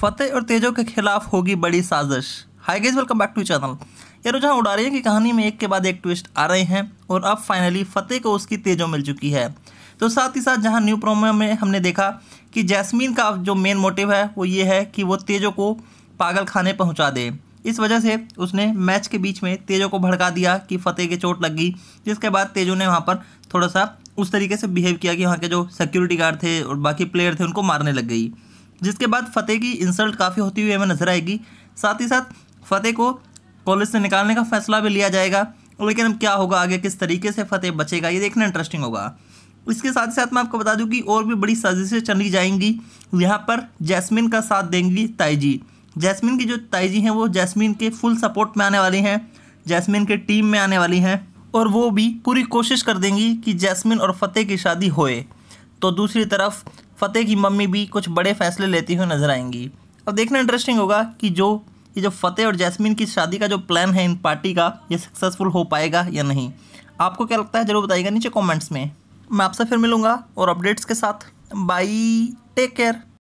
फतेह और तेजो के खिलाफ होगी बड़ी साजिश हाई गेज वेलकम बैक टू चैनल ये रुझान उड़ा रही है कि कहानी में एक के बाद एक ट्विस्ट आ रहे हैं और अब फाइनली फतेह को उसकी तेजो मिल चुकी है तो साथ ही साथ जहां न्यू प्रोमो में हमने देखा कि जैस्मीन का जो मेन मोटिव है वो ये है कि वो तेजो को पागल खाने पहुँचा दे इस वजह से उसने मैच के बीच में तेजो को भड़का दिया कि फतेह के चोट लग गई जिसके बाद तेजो ने वहाँ पर थोड़ा सा उस तरीके से बिहेव किया कि वहाँ के जो सिक्योरिटी गार्ड थे और बाकी प्लेयर थे उनको मारने लग गई जिसके बाद फतेह की इंसल्ट काफ़ी होती हुई हमें नजर आएगी साथ ही साथ फतेह को कॉलेज से निकालने का फैसला भी लिया जाएगा लेकिन अब क्या होगा आगे किस तरीके से फतेह बचेगा ये देखना इंटरेस्टिंग होगा इसके साथ ही साथ मैं आपको बता दूं कि और भी बड़ी साजिशें चली जाएंगी यहाँ पर जैस्मिन का साथ देंगी ताइजी जैस्मिन की जो ताइजी हैं वो जैस्मिन के फुल सपोर्ट में आने वाली हैं जैस्मिन के टीम में आने वाली हैं और वो भी पूरी कोशिश कर देंगी कि जैस्मिन और फतेह की शादी होए तो दूसरी तरफ फ़तेह की मम्मी भी कुछ बड़े फैसले लेती हुई नजर आएंगी अब देखना इंटरेस्टिंग होगा कि जो ये जो फ़तेह और जैस्मिन की शादी का जो प्लान है इन पार्टी का ये सक्सेसफुल हो पाएगा या नहीं आपको क्या लगता है ज़रूर बताइएगा नीचे कमेंट्स में मैं आपसे फिर मिलूँगा और अपडेट्स के साथ बाई टेक केयर